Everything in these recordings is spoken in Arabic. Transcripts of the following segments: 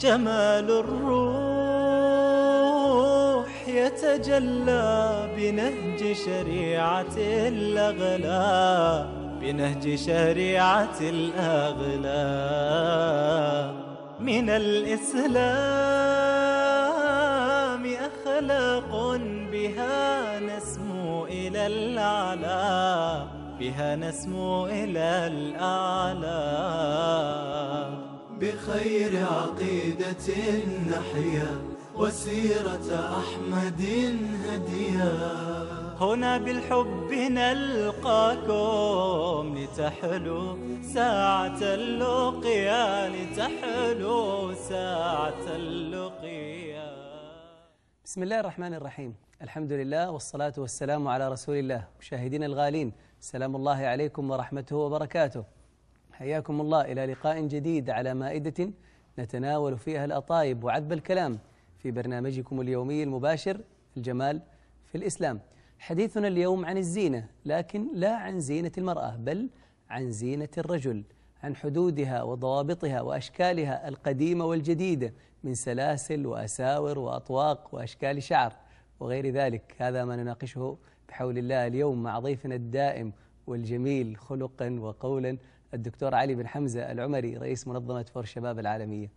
جمال الروح يتجلى بنهج شريعة الأغلى بنهج شريعة الأغلى من الإسلام أخلاق بها نسمو إلى الأعلى بها نسمو إلى الأعلى بخير عقيدة نحيا وسيرة أحمد هديا هنا بالحب نلقاكم لتحلو ساعة اللقيا لتحلو ساعة اللقيا بسم الله الرحمن الرحيم الحمد لله والصلاة والسلام على رسول الله مشاهدينا الغالين سلام الله عليكم ورحمته وبركاته حياكم الله إلى لقاء جديد على مائدة نتناول فيها الأطايب وعذب الكلام في برنامجكم اليومي المباشر الجمال في الإسلام حديثنا اليوم عن الزينة لكن لا عن زينة المرأة بل عن زينة الرجل عن حدودها وضوابطها وأشكالها القديمة والجديدة من سلاسل وأساور وأطواق وأشكال شعر وغير ذلك هذا ما نناقشه بحول الله اليوم مع ضيفنا الدائم والجميل خلقا وقولا الدكتور علي بن حمزة العمري رئيس منظمة فور الشباب العالمية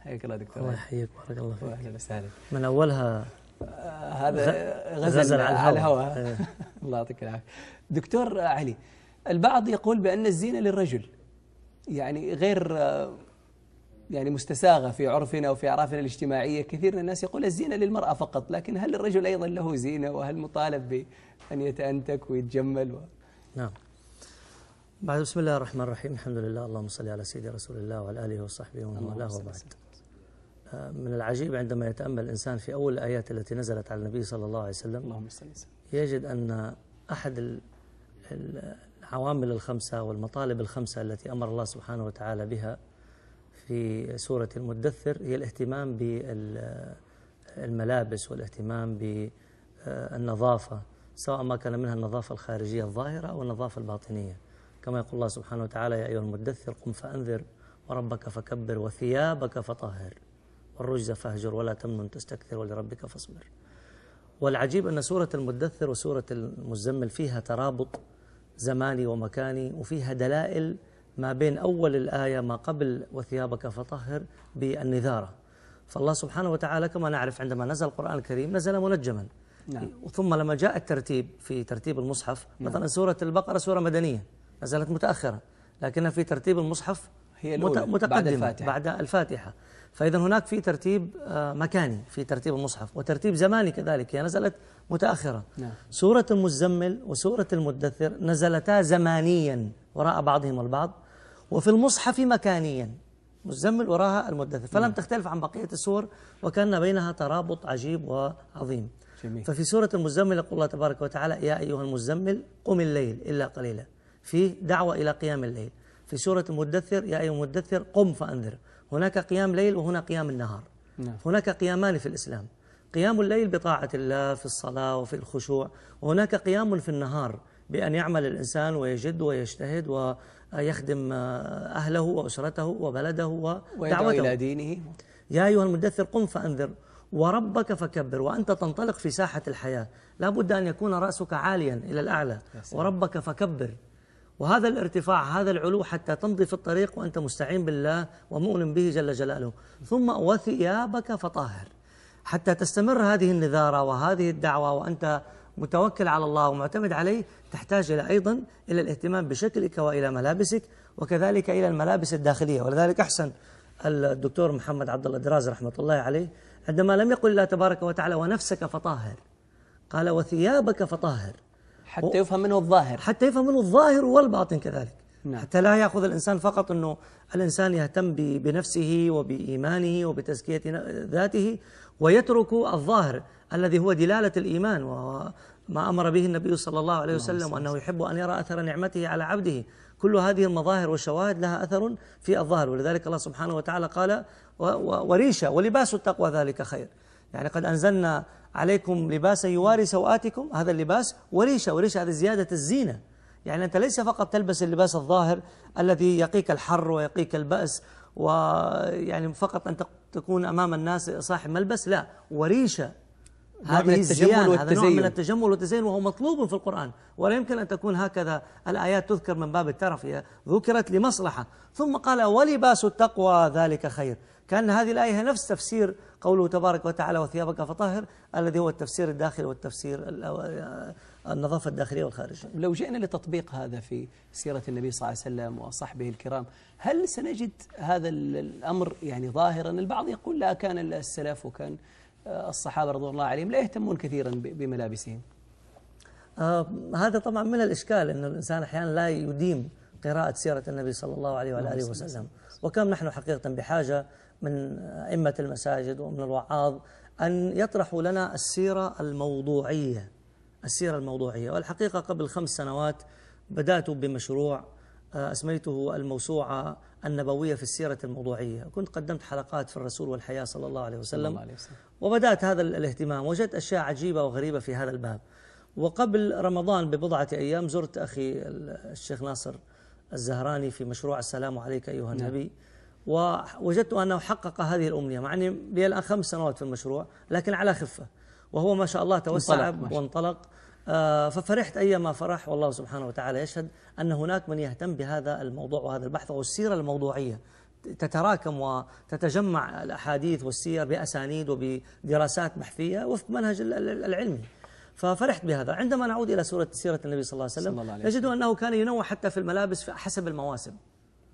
حياك الله دكتور الله يحييك بارك الله فيك أهلا وسهلا من أولها آه، هذا غزل, غزل على الهواء إيه. الله يعطيك العافية دكتور علي البعض يقول بأن الزينة للرجل يعني غير آه، يعني مستساغة في عرفنا وفي أعرافنا الاجتماعية كثير من الناس يقول الزينة للمرأة فقط لكن هل الرجل أيضا له زينة وهل مطالب بأن يتأنتك ويتجمل و... نعم بعد بسم الله الرحمن الرحيم الحمد لله اللهم صل على سيدنا رسول الله وعلى آله وصحبه ومن والاه وبعد آه، من العجيب عندما يتأمل الإنسان في أول الآيات التي نزلت على النبي صلى الله عليه وسلم اللهم يجد أن أحد العوامل الخمسة والمطالب الخمسة التي أمر الله سبحانه وتعالى بها في سورة المدثر هي الاهتمام بالملابس والاهتمام بالنظافة سواء ما كان منها النظافة الخارجية الظاهرة أو النظافة الباطنية كما يقول الله سبحانه وتعالى يا أيها المدثر قم فأنذر وربك فكبر وثيابك فطهر والرجز فاهجر ولا تمنن تستكثر ولربك فاصبر والعجيب أن سورة المدثر وسورة المزمل فيها ترابط زماني ومكاني وفيها دلائل ما بين أول الآية ما قبل وثيابك فطهر بالنذارة فالله سبحانه وتعالى كما نعرف عندما نزل القرآن الكريم نزل منجما نعم. ثم لما جاء الترتيب في ترتيب المصحف نعم. مثلا سورة البقرة سورة مدنية ما زالت متأخرة لكنها في ترتيب المصحف هي الأولى متقدمة بعد الفاتحة, بعد الفاتحة فإذا هناك في ترتيب آه، مكاني في ترتيب المصحف وترتيب زماني كذلك هي نزلت متأخرة نعم. سورة المزمل وسورة المدثر نزلتا زمانيا وراء بعضهما البعض وفي المصحف مكانيا مزمل وراها المدثر فلم نعم. تختلف عن بقية السور وكان بينها ترابط عجيب وعظيم جميل. ففي سورة المزمل يقول الله تبارك وتعالى يا أيها المزمل قم الليل إلا قليلا فيه دعوة إلى قيام الليل في سورة المدثر يا أيها المدثر قم فأنذر هناك قيام ليل وهنا قيام النهار نعم. هناك قيامان في الإسلام قيام الليل بطاعة الله في الصلاة وفي الخشوع وهناك قيام في النهار بأن يعمل الإنسان ويجد ويجتهد ويخدم أهله وأسرته وبلده ودعوته إلى دينه يا أيها المدثر قم فأنذر وربك فكبر وأنت تنطلق في ساحة الحياة لا بد أن يكون رأسك عاليا إلى الأعلى وربك فكبر وهذا الارتفاع هذا العلو حتى تمضي في الطريق وأنت مستعين بالله ومؤمن به جل جلاله ثم وثيابك فطاهر حتى تستمر هذه النذارة وهذه الدعوة وأنت متوكل على الله ومعتمد عليه تحتاج إلى أيضا إلى الاهتمام بشكلك وإلى ملابسك وكذلك إلى الملابس الداخلية ولذلك أحسن الدكتور محمد عبد الله دراز رحمة الله عليه عندما لم يقل الله تبارك وتعالى ونفسك فطاهر قال وثيابك فطاهر حتى يفهم منه الظاهر حتى يفهم منه الظاهر والباطن كذلك نعم. حتى لا يأخذ الإنسان فقط أنه الإنسان يهتم بنفسه وبإيمانه وبتزكية ذاته ويترك الظاهر الذي هو دلالة الإيمان وما أمر به النبي صلى الله عليه وسلم نعم، وأنه يحب أن يرى أثر نعمته على عبده كل هذه المظاهر والشواهد لها أثر في الظاهر ولذلك الله سبحانه وتعالى قال وريشة ولباس التقوى ذلك خير يعني قد أنزلنا عليكم لباسا يواري سوآتكم هذا اللباس وريشة وريشة هذه زيادة الزينة يعني أنت ليس فقط تلبس اللباس الظاهر الذي يقيك الحر ويقيك البأس ويعني فقط أن تكون أمام الناس صاحب ملبس لا وريشة هذه التجمل والتزين هذا نوع من التجمل والتزين وهو مطلوب في القرآن ولا يمكن أن تكون هكذا الآيات تذكر من باب الترف ذكرت لمصلحة ثم قال ولباس التقوى ذلك خير كأن هذه الآية نفس تفسير قوله تبارك وتعالى وثيابك فطهر الذي هو التفسير الداخلي والتفسير آه، النظافة الداخلية والخارجية لو جئنا لتطبيق هذا في سيرة النبي صلى الله عليه وسلم وصحبه الكرام هل سنجد هذا الأمر يعني ظاهرا البعض يقول لا كان السلف وكان آه، الصحابة رضوان الله عليهم لا يهتمون كثيرا بملابسهم آه هذا طبعا من الإشكال أن الإنسان أحيانا لا يديم قراءة سيرة النبي صلى الله عليه وعلى آله نعم، وسلم وكم نحن حقيقة بحاجة من أئمة المساجد ومن الوعاظ أن يطرحوا لنا السيرة الموضوعية السيرة الموضوعية والحقيقة قبل خمس سنوات بدأت بمشروع آه، أسميته الموسوعة النبوية في السيرة الموضوعية كنت قدمت حلقات في الرسول والحياة صلى الله عليه وسلم, الله عليه وسلم. وبدأت هذا الاهتمام وجدت أشياء عجيبة وغريبة في هذا الباب وقبل رمضان ببضعة أيام زرت أخي الشيخ ناصر الزهراني في مشروع السلام عليك أيها نعم. النبي نعم. ووجدت أنه حقق هذه الأمنية مع أني لي الآن خمس سنوات في المشروع لكن على خفة وهو ما شاء الله توسع انطلق وانطلق آه، ففرحت أيما فرح والله سبحانه وتعالى يشهد أن هناك من يهتم بهذا الموضوع وهذا البحث والسيرة الموضوعية تتراكم وتتجمع الأحاديث والسير بأسانيد وبدراسات بحثية وفق منهج العلمي ففرحت بهذا عندما نعود إلى سورة سيرة النبي صلى الله عليه وسلم نجد أنه كان ينوع حتى في الملابس حسب المواسم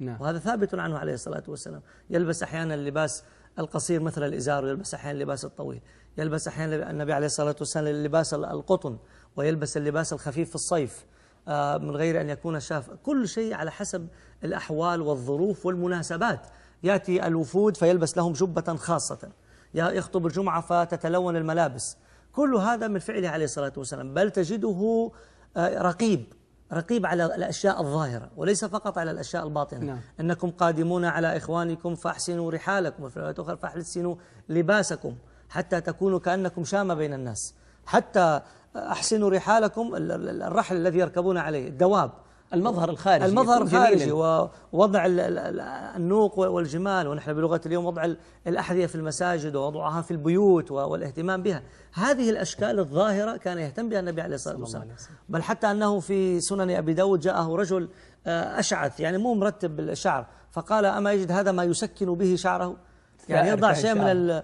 نعم. وهذا ثابت عنه عليه الصلاة والسلام يلبس أحيانا اللباس القصير مثل الإزار ويلبس أحيانا اللباس الطويل يلبس أحيانا النبي عليه الصلاة والسلام اللباس القطن ويلبس اللباس الخفيف في الصيف آه، من غير أن يكون شاف كل شيء على حسب الأحوال والظروف والمناسبات يأتي الوفود فيلبس لهم جبة خاصة يخطب الجمعة فتتلون الملابس كل هذا من فعله عليه الصلاة والسلام بل تجده آه، رقيب رقيب على الأشياء الظاهرة وليس فقط على الأشياء الباطنة نعم. أنكم قادمون على إخوانكم فأحسنوا رحالكم وفي الوقت أخر فأحسنوا لباسكم حتى تكونوا كأنكم شامة بين الناس حتى أحسنوا رحالكم الرحل الذي يركبون عليه الدواب المظهر الخارجي المظهر الخارجي ووضع النوق والجمال ونحن بلغة اليوم وضع الأحذية في المساجد ووضعها في البيوت والاهتمام بها هذه الأشكال الظاهرة كان يهتم بها النبي عليه الصلاة والسلام بل حتى أنه في سنن أبي داود جاءه رجل آه، أشعث يعني مو مرتب الشعر فقال أما يجد هذا ما يسكن به شعره يعني يضع شيء من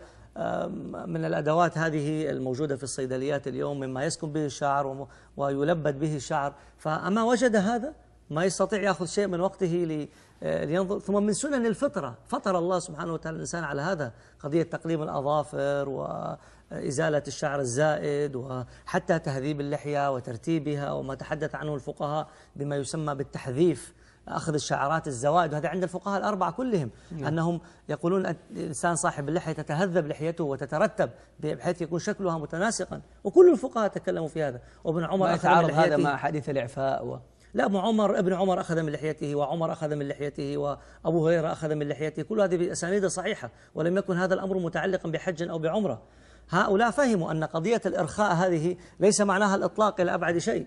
من الأدوات هذه الموجودة في الصيدليات اليوم مما يسكن به الشعر ويلبد به الشعر فأما وجد هذا ما يستطيع يأخذ شيء من وقته آه، لينظر ثم من سنن الفطرة فطر الله سبحانه وتعالى الإنسان على هذا قضية تقليم الأظافر وإزالة آه، الشعر الزائد وحتى تهذيب اللحية وترتيبها وما تحدث عنه الفقهاء بما يسمى بالتحذيف أخذ الشعرات الزوائد وهذا عند الفقهاء الأربعة كلهم نعم. أنهم يقولون أن الإنسان صاحب اللحية تتهذب لحيته وتترتب بحيث يكون شكلها متناسقا وكل الفقهاء تكلموا في هذا وابن عمر يتعارض هذا مع حديث الإعفاء و... لا ابن عمر ابن عمر أخذ من لحيته وعمر أخذ من لحيته وأبو هريرة أخذ من لحيته كل هذه بأسانيد صحيحة ولم يكن هذا الأمر متعلقا بحج أو بعمرة هؤلاء فهموا أن قضية الإرخاء هذه ليس معناها الإطلاق إلى أبعد شيء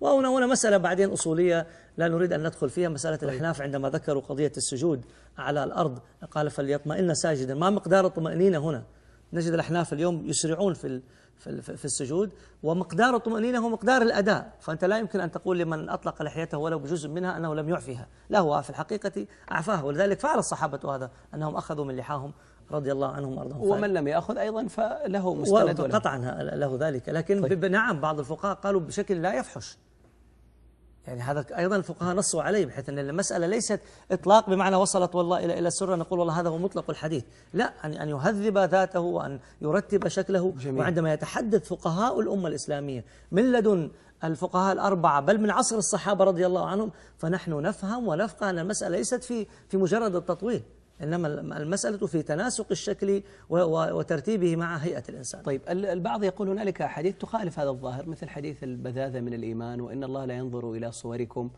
وهنا هنا مسألة بعدين أصولية لا نريد أن ندخل فيها مسألة طيب. الأحناف عندما ذكروا قضية السجود على الأرض قال فليطمئن ساجدا ما مقدار الطمأنينة هنا نجد الأحناف اليوم يسرعون في في السجود ومقدار الطمأنينة هو مقدار الأداء فأنت لا يمكن أن تقول لمن أطلق لحيته ولو بجزء منها أنه لم يعفها لا هو في الحقيقة أعفاه ولذلك فعل الصحابة هذا أنهم أخذوا من لحاهم رضي الله عنهم وارضاهم ومن لم ياخذ ايضا فله مستند قطعا له ذلك لكن طيب. نعم بعض الفقهاء قالوا بشكل لا يفحش يعني هذا أيضا الفقهاء نصوا عليه بحيث أن المسألة ليست إطلاق بمعنى وصلت والله إلى إلى السرة نقول والله هذا هو مطلق الحديث لا أن أن يهذب ذاته وأن يرتب شكله جميل. وعندما يتحدث فقهاء الأمة الإسلامية من لدن الفقهاء الأربعة بل من عصر الصحابة رضي الله عنهم فنحن نفهم ونفقه أن المسألة ليست في في مجرد التطويل إنما المسألة في تناسق الشكل وترتيبه مع هيئة الإنسان طيب البعض يقول هنالك حديث تخالف هذا الظاهر مثل حديث البذاذة من الإيمان وإن الله لا ينظر إلى صوركم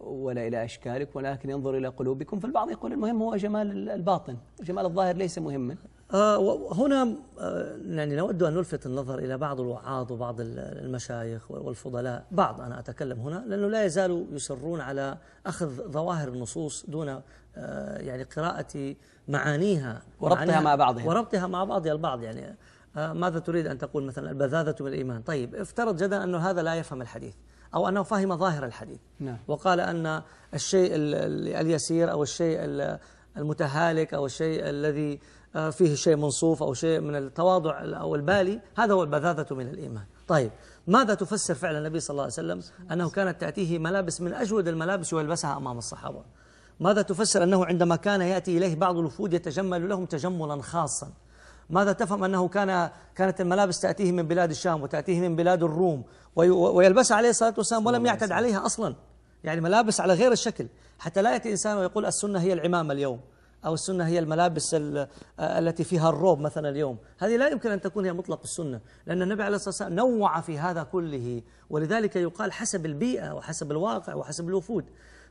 ولا إلى أشكالكم ولكن ينظر إلى قلوبكم فالبعض يقول المهم هو جمال الباطن جمال الظاهر ليس مهما آه، هنا آه، يعني نود أن نلفت النظر إلى بعض الوعاظ وبعض المشايخ والفضلاء بعض أنا أتكلم هنا لأنه لا يزالوا يصرون على أخذ ظواهر النصوص دون آه، يعني قراءة معانيها وربطها مع بعضها وربطها مع بعضها البعض يعني ماذا تريد أن تقول مثلا البذاذة بالإيمان طيب افترض جدا أنه هذا لا يفهم الحديث أو أنه فهم ظاهر الحديث نعم. وقال أن الشيء اليسير أو الشيء المتهالك أو الشيء الذي آه، فيه شيء منصوف أو شيء من التواضع أو البالي هذا هو البذاذة من الإيمان طيب ماذا تفسر فعل النبي صلى الله عليه وسلم أنه كانت تأتيه ملابس من أجود الملابس ويلبسها أمام الصحابة ماذا تفسر أنه عندما كان يأتي إليه بعض الوفود يتجمل لهم تجملا خاصا ماذا تفهم أنه كان كانت الملابس تأتيه من بلاد الشام وتأتيه من بلاد الروم ويلبسها عليه الصلاة والسلام ولم يعتد عليها أصلا يعني ملابس على غير الشكل حتى لا يأتي إنسان ويقول السنة هي العمامة اليوم أو السنة هي الملابس التي فيها الروب مثلا اليوم هذه لا يمكن أن تكون هي مطلق السنة لأن النبي عليه الصلاة والسلام نوع في هذا كله ولذلك يقال حسب البيئة وحسب الواقع وحسب الوفود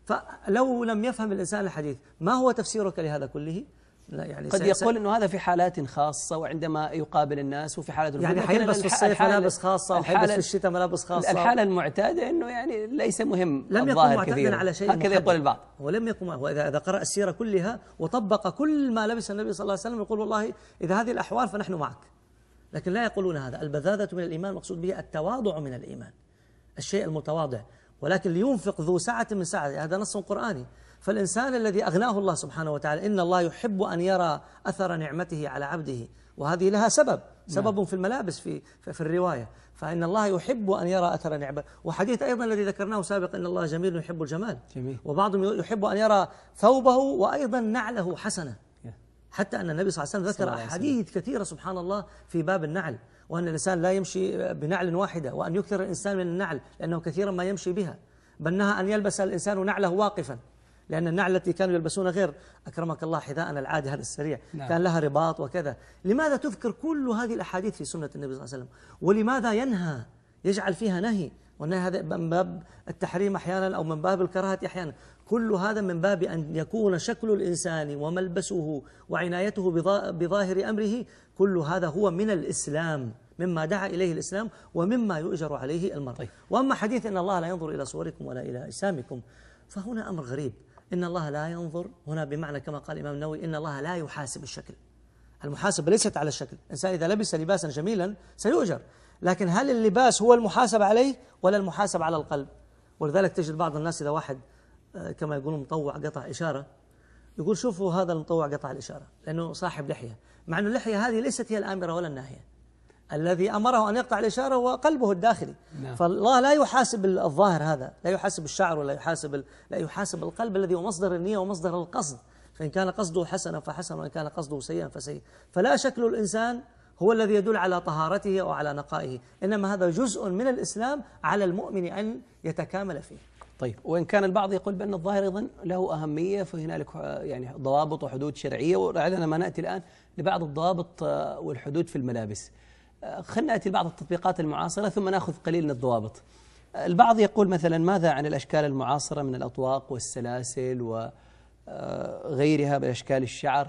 فلو لم يفهم الإنسان الحديث ما هو تفسيرك لهذا كله؟ لا يعني قد يقول انه هذا في حالات خاصه وعندما يقابل الناس وفي حالات يعني حيلبس في الصيف ملابس خاصه وحيلبس في الشتاء ملابس خاصه الحاله المعتاده انه يعني ليس مهم لم يقم معتادا على شيء هكذا يقول البعض ولم يقم واذا قرا السيره كلها وطبق كل ما لبس النبي صلى الله عليه وسلم يقول والله اذا هذه الاحوال فنحن معك لكن لا يقولون هذا البذاذه من الايمان مقصود به التواضع من الايمان الشيء المتواضع ولكن لينفق ذو سعة من سعته هذا نص قرآني فالإنسان الذي أغناه الله سبحانه وتعالى إن الله يحب أن يرى أثر نعمته على عبده وهذه لها سبب نعم. سبب في الملابس في في الرواية فإن الله يحب أن يرى أثر نعمة وحديث أيضا الذي ذكرناه سابق إن الله جميل يحب الجمال جميل. وبعضهم يحب أن يرى ثوبه وأيضا نعله حسنة حتى أن النبي صلى الله عليه وسلم ذكر أحاديث كثيرة سبحان الله في باب النعل وأن الإنسان لا يمشي بنعل واحدة وأن يكثر الإنسان من النعل لأنه كثيرا ما يمشي بها بل نهى أن يلبس الإنسان نعله واقفا لأن النعل التي كانوا يلبسونها غير أكرمك الله حذاءنا العادي هذا السريع نعم. كان لها رباط وكذا لماذا تذكر كل هذه الأحاديث في سنة النبي صلى الله عليه وسلم ولماذا ينهى يجعل فيها نهي وأن هذا من باب التحريم أحيانا أو من باب الكراهة أحيانا كل هذا من باب أن يكون شكل الإنسان وملبسه وعنايته بظاهر أمره كل هذا هو من الإسلام مما دعا إليه الإسلام ومما يؤجر عليه المرء طيب. وأما حديث إن الله لا ينظر إلى صوركم ولا إلى أجسامكم فهنا أمر غريب إن الله لا ينظر هنا بمعنى كما قال الإمام النووي إن الله لا يحاسب الشكل المحاسبة ليست على الشكل الإنسان إذا لبس لباسا جميلا سيؤجر لكن هل اللباس هو المحاسب عليه ولا المحاسب على القلب ولذلك تجد بعض الناس إذا واحد آه، كما يقولون مطوع قطع إشارة يقول شوفوا هذا المطوع قطع الإشارة لأنه صاحب لحية مع أن اللحية هذه ليست هي الآمرة ولا الناهية الذي أمره أن يقطع الإشارة هو قلبه الداخلي نعم. فالله لا يحاسب الظاهر هذا لا يحاسب الشعر ولا يحاسب ال... لا يحاسب القلب الذي هو مصدر النية ومصدر القصد فإن كان قصده حسنا فحسن وإن كان قصده سيئا فسيئا فلا شكل الإنسان هو الذي يدل على طهارته أو على نقائه إنما هذا جزء من الإسلام على المؤمن أن يتكامل فيه طيب وإن كان البعض يقول بأن الظاهر أيضا له أهمية فهنالك يعني ضوابط وحدود شرعية ولعلنا ما نأتي الآن لبعض الضوابط آه، والحدود في الملابس آه، خلنا نأتي لبعض التطبيقات المعاصرة ثم نأخذ قليل من الضوابط آه، البعض يقول مثلا ماذا عن الأشكال المعاصرة من الأطواق والسلاسل وغيرها بأشكال الشعر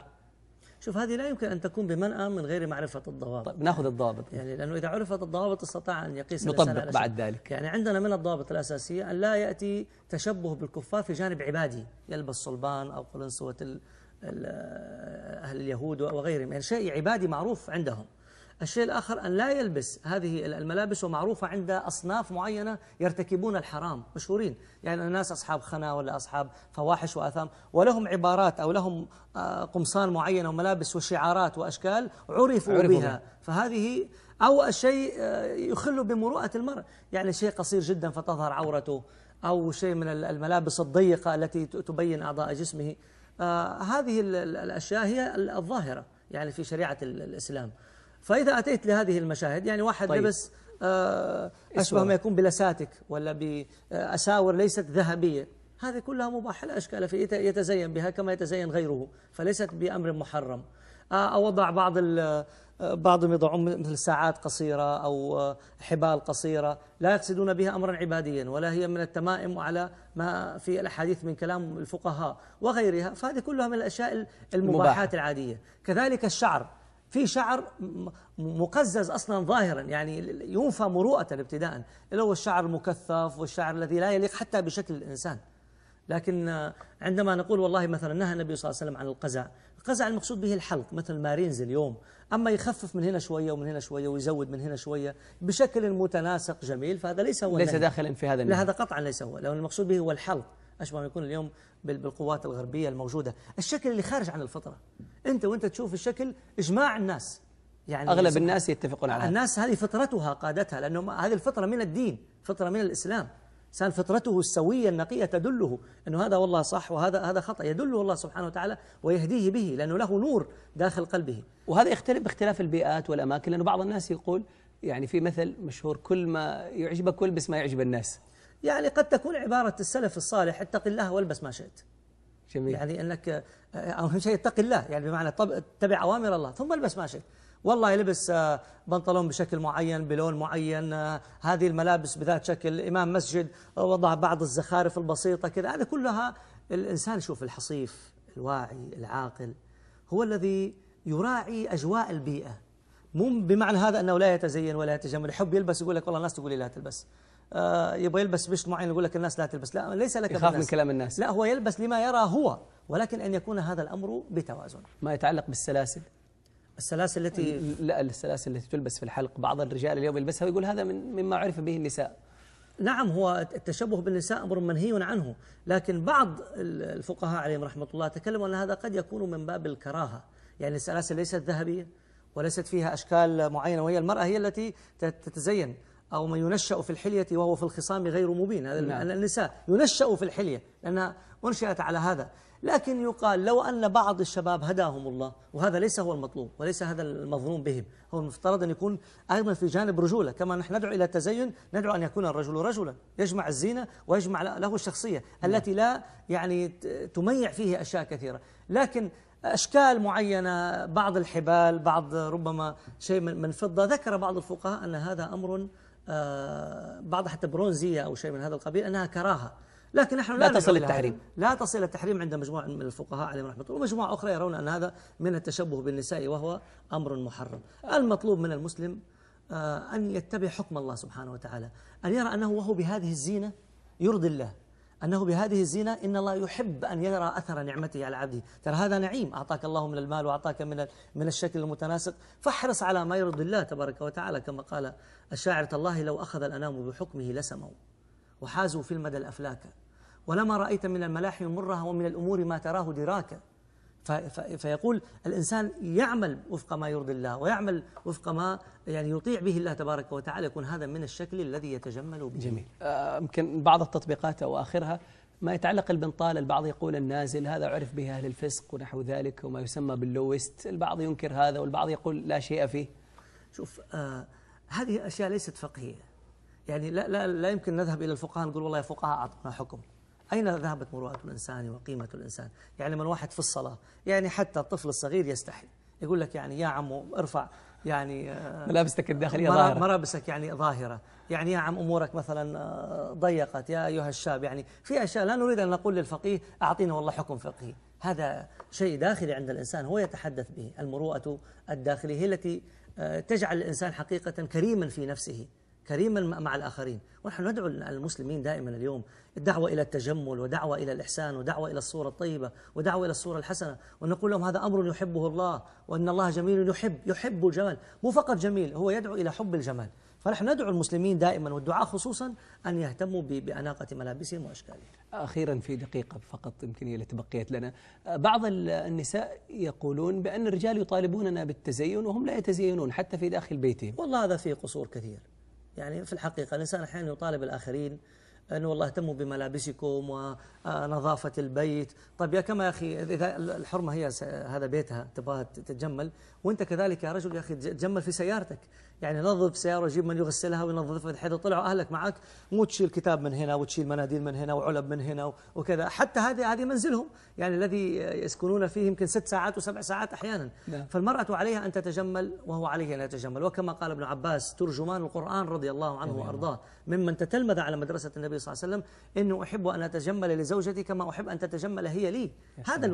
شوف هذه لا يمكن أن تكون بمنأى من غير معرفة الضوابط طيب ناخذ الضوابط يعني لأنه إذا عرفت الضوابط استطاع أن يقيس نطبق بعد ذلك يعني عندنا من الضوابط الأساسية أن لا يأتي تشبه بالكفار في جانب عبادي يلبس صلبان أو قلنسوة أهل اليهود وغيرهم يعني شيء عبادي معروف عندهم الشيء الآخر أن لا يلبس هذه الملابس ومعروفة عند أصناف معينة يرتكبون الحرام مشهورين يعني الناس أصحاب خنا ولا أصحاب فواحش وآثام ولهم عبارات أو لهم آه، قمصان معينة وملابس وشعارات وأشكال عرفوا, عرفوا بها, بها فهذه أو الشيء آه، يخل بمروءة المرء يعني شيء قصير جدا فتظهر عورته أو شيء من الملابس الضيقة التي تبين أعضاء جسمه آه، هذه الأشياء هي الظاهرة يعني في شريعة الإسلام فإذا أتيت لهذه المشاهد يعني واحد طيب. لبس آه، أشبه ما يكون بلساتك ولا بأساور ليست ذهبية هذه كلها مباحة لا أشكال في يتزين بها كما يتزين غيره فليست بأمر محرم آه، أوضع بعض آه، بعض بعضهم يضعون مثل ساعات قصيرة أو حبال قصيرة لا يقصدون بها أمرا عباديا ولا هي من التمائم على ما في الأحاديث من كلام الفقهاء وغيرها فهذه كلها من الأشياء المباحات العادية كذلك الشعر في شعر مقزز أصلا ظاهرا يعني ينفى مروءة ابتداء اللي هو الشعر المكثف والشعر الذي لا يليق حتى بشكل الإنسان لكن آه، عندما نقول والله مثلا نهى النبي صلى الله عليه وسلم عن القزع القزع المقصود به الحلق مثل المارينز اليوم أما يخفف من هنا شوية ومن هنا شوية ويزود من هنا شوية بشكل متناسق جميل فهذا ليس هو ليس داخلا في هذا لا هذا قطعا ليس هو لأن المقصود به هو الحلق أشبه ما يكون اليوم بالقوات الغربية الموجودة الشكل اللي خارج عن الفطرة أنت وأنت تشوف الشكل إجماع الناس يعني أغلب الناس يتفقون على الناس هذه فطرتها قادتها لأنه هذه الفطرة من الدين فطرة من الإسلام إنسان فطرته السوية النقية تدله أنه هذا والله صح وهذا هذا خطأ يدله الله سبحانه وتعالى ويهديه به لأنه له نور داخل قلبه وهذا يختلف باختلاف البيئات والأماكن لأنه بعض الناس يقول يعني في مثل مشهور كل ما يعجبك كل بس ما يعجب الناس يعني قد تكون عبارة السلف الصالح اتق الله والبس ما شئت جميل. يعني أنك آه، أهم شيء اتق الله يعني بمعنى اتبع أوامر الله ثم البس ما شئت والله لبس آه، بنطلون بشكل معين بلون معين آه، هذه الملابس بذات شكل إمام مسجد وضع بعض الزخارف البسيطة كذا هذا كلها الإنسان شوف الحصيف الواعي العاقل هو الذي يراعي أجواء البيئة مو بمعنى هذا أنه لا يتزين ولا يتجمل يحب يلبس يقول لك والله الناس تقول لي لا تلبس آه، يبغى يلبس بشت معين يقول لك الناس لا تلبس لا ليس لك يخاف من كلام الناس لا هو يلبس لما يرى هو ولكن أن يكون هذا الأمر بتوازن ما يتعلق بالسلاسل السلاسل التي لا السلاسل التي تلبس في الحلق بعض الرجال اليوم يلبسها ويقول هذا من مما عرف به النساء نعم هو التشبه بالنساء أمر منهي عنه لكن بعض الفقهاء عليهم رحمة الله تكلموا أن هذا قد يكون من باب الكراهة يعني السلاسل ليست ذهبية وليست فيها أشكال معينة وهي المرأة هي التي تتزين أو من ينشأ في الحلية وهو في الخصام غير مبين هذا نعم. النساء ينشأ في الحلية لأنها أنشأت على هذا لكن يقال لو أن بعض الشباب هداهم الله وهذا ليس هو المطلوب وليس هذا المظلوم بهم هو المفترض أن يكون أيضا في جانب رجولة كما نحن ندعو إلى التزين ندعو أن يكون الرجل رجلا يجمع الزينة ويجمع له الشخصية نعم. التي لا يعني تميع فيه أشياء كثيرة لكن أشكال معينة بعض الحبال بعض ربما شيء من فضة ذكر بعض الفقهاء أن هذا أمر آه، بعض حتى برونزية أو شيء من هذا القبيل أنها كراهة لكن نحن لا, لا تصل التحريم لا تصل التحريم عند مجموعة من الفقهاء عليهم رحمة الله ومجموعة أخرى يرون أن هذا من التشبه بالنساء وهو أمر محرم المطلوب من المسلم آه، أن يتبع حكم الله سبحانه وتعالى أن يرى أنه وهو بهذه الزينة يرضي الله أنه بهذه الزينة إن الله يحب أن يرى أثر نعمته على عبده ترى هذا نعيم أعطاك الله من المال وأعطاك من من الشكل المتناسق فاحرص على ما يرضي الله تبارك وتعالى كما قال الشاعر الله لو أخذ الأنام بحكمه لسموا وحازوا في المدى الأفلاك ولما رأيت من الملاحم مرها ومن الأمور ما تراه دراكا فيقول الإنسان يعمل وفق ما يرضي الله ويعمل وفق ما يعني يطيع به الله تبارك وتعالى يكون هذا من الشكل الذي يتجمل به جميل آه، يمكن بعض التطبيقات أو آخرها ما يتعلق البنطال البعض يقول النازل هذا عرف به أهل الفسق ونحو ذلك وما يسمى باللوست البعض ينكر هذا والبعض يقول لا شيء فيه شوف آه هذه أشياء ليست فقهية يعني لا, لا, لا يمكن نذهب إلى الفقهاء نقول والله يا فقهاء أعطونا حكم أين ذهبت مروءة الإنسان وقيمة الإنسان يعني لما واحد في الصلاة يعني حتى الطفل الصغير يستحي يقول لك يعني يا عمو ارفع يعني آه، ملابسك الداخلية ظاهرة ملابسك يعني ظاهرة يعني يا عم أمورك مثلا آه، ضيقت يا أيها الشاب يعني في أشياء لا نريد أن نقول للفقيه أعطينا والله حكم فقهي هذا شيء داخلي عند الإنسان هو يتحدث به المروءة الداخلية هي التي آه، تجعل الإنسان حقيقة كريما في نفسه كريما مع الآخرين ونحن ندعو المسلمين دائما اليوم الدعوة إلى التجمل ودعوة إلى الإحسان ودعوة إلى الصورة الطيبة ودعوة إلى الصورة الحسنة ونقول لهم هذا أمر يحبه الله وأن الله جميل يحب يحب الجمال مو فقط جميل هو يدعو إلى حب الجمال فنحن ندعو المسلمين دائما والدعاء خصوصا أن يهتموا بأناقة ملابسهم وأشكالهم أخيرا في دقيقة فقط يمكن هي تبقيت لنا بعض النساء يقولون بأن الرجال يطالبوننا بالتزين وهم لا يتزينون حتى في داخل بيتهم والله هذا فيه قصور كثير يعني في الحقيقة الإنسان أحيانا يطالب الآخرين أن والله اهتموا بملابسكم ونظافة البيت طيب يا كما يا أخي إذا الحرمة هي هذا بيتها تبغاها تتجمل وأنت كذلك يا رجل يا أخي تجمل في سيارتك يعني نظف سيارة جيب من يغسلها وينظفها حتى طلعوا أهلك معك مو تشيل كتاب من هنا وتشيل مناديل من هنا وعلب من هنا وكذا حتى هذه هذه منزلهم يعني الذي يسكنون فيه يمكن ست ساعات وسبع ساعات أحيانا نعم. فالمرأة عليها أن تتجمل وهو عليه أن يتجمل وكما قال ابن عباس ترجمان القرآن رضي الله عنه نعم. وأرضاه ممن تتلمذ على مدرسة النبي صلى الله عليه وسلم إنه أحب أن أتجمل لزوجتي كما أحب أن تتجمل هي لي هذا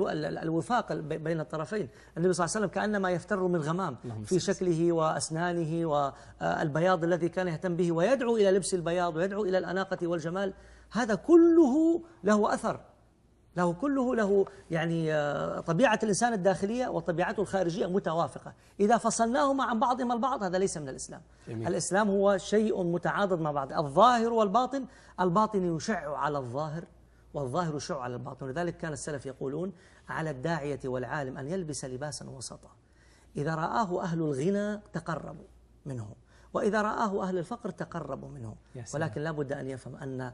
الوفاق بين الطرفين النبي صلى الله عليه وسلم كأنما يفتر من غمام في شكله وأسنانه و والبياض الذي كان يهتم به ويدعو إلى لبس البياض ويدعو إلى الأناقة والجمال هذا كله له أثر له كله له يعني آه، طبيعة الإنسان الداخلية وطبيعته الخارجية متوافقة إذا فصلناهما عن بعضهما البعض هذا ليس من الإسلام جميل. الإسلام هو شيء متعاضد مع بعض الظاهر والباطن الباطن يشع على الظاهر والظاهر يشع على الباطن لذلك كان السلف يقولون على الداعية والعالم أن يلبس لباسا وسطا إذا رآه أهل الغنى تقربوا منه وإذا رآه أهل الفقر تقربوا منه ولكن لا بد أن يفهم أن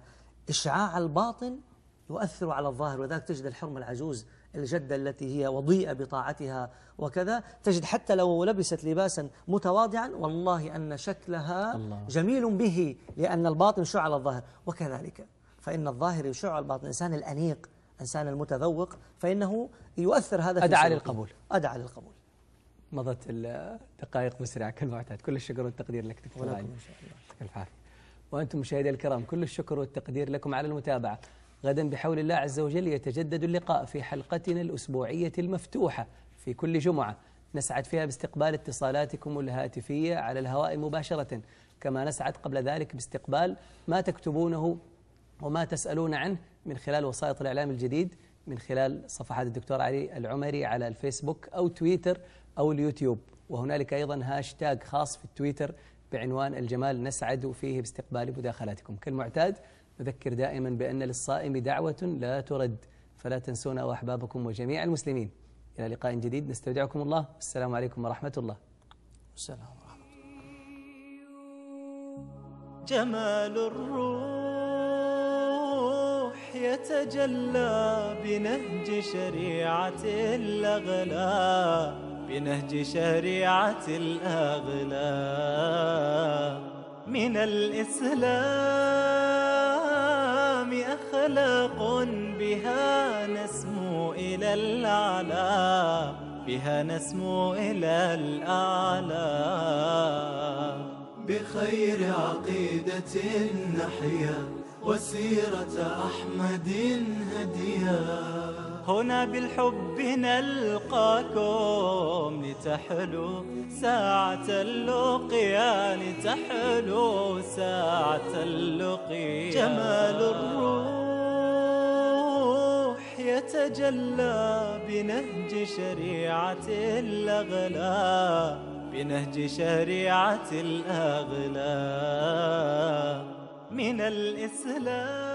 إشعاع الباطن يؤثر على الظاهر وذلك تجد الحرمة العجوز الجدة التي هي وضيئة بطاعتها وكذا تجد حتى لو لبست لباسا متواضعا والله أن شكلها الله. جميل به لأن الباطن شعل على الظاهر وكذلك فإن الظاهر يشع على الباطن الإنسان الأنيق إنسان المتذوق فإنه يؤثر هذا في أدعى للقبول أدعى للقبول مضت الدقائق مسرعة كالمعتاد كل الشكر والتقدير لك دكتور علي الله يعطيك العافية وأنتم مشاهدي الكرام كل الشكر والتقدير لكم على المتابعة غدا بحول الله عز وجل يتجدد اللقاء في حلقتنا الأسبوعية المفتوحة في كل جمعة نسعد فيها باستقبال اتصالاتكم الهاتفية على الهواء مباشرة كما نسعد قبل ذلك باستقبال ما تكتبونه وما تسألون عنه من خلال وسائط الإعلام الجديد من خلال صفحات الدكتور علي العمري على الفيسبوك أو تويتر أو اليوتيوب وهنالك أيضا هاشتاج خاص في التويتر بعنوان الجمال نسعد فيه باستقبال مداخلاتكم كالمعتاد نذكر دائما بأن للصائم دعوة لا ترد فلا تنسونا وأحبابكم وجميع المسلمين إلى لقاء جديد نستودعكم الله والسلام عليكم ورحمة الله السلام ورحمة الله جمال الروح يتجلى بنهج شريعة الأغلى بنهج شريعة الأغلى من الإسلام أخلاق بها نسمو إلى الأعلى بها نسمو إلى الأعلى بخير عقيدة نحيا وسيرة أحمد هديا هنا بالحب نلقاكم لتحلو ساعة اللقيا لتحلو ساعة اللقيا جمال الروح يتجلى بنهج شريعة الأغلى بنهج شريعة الأغلى من الإسلام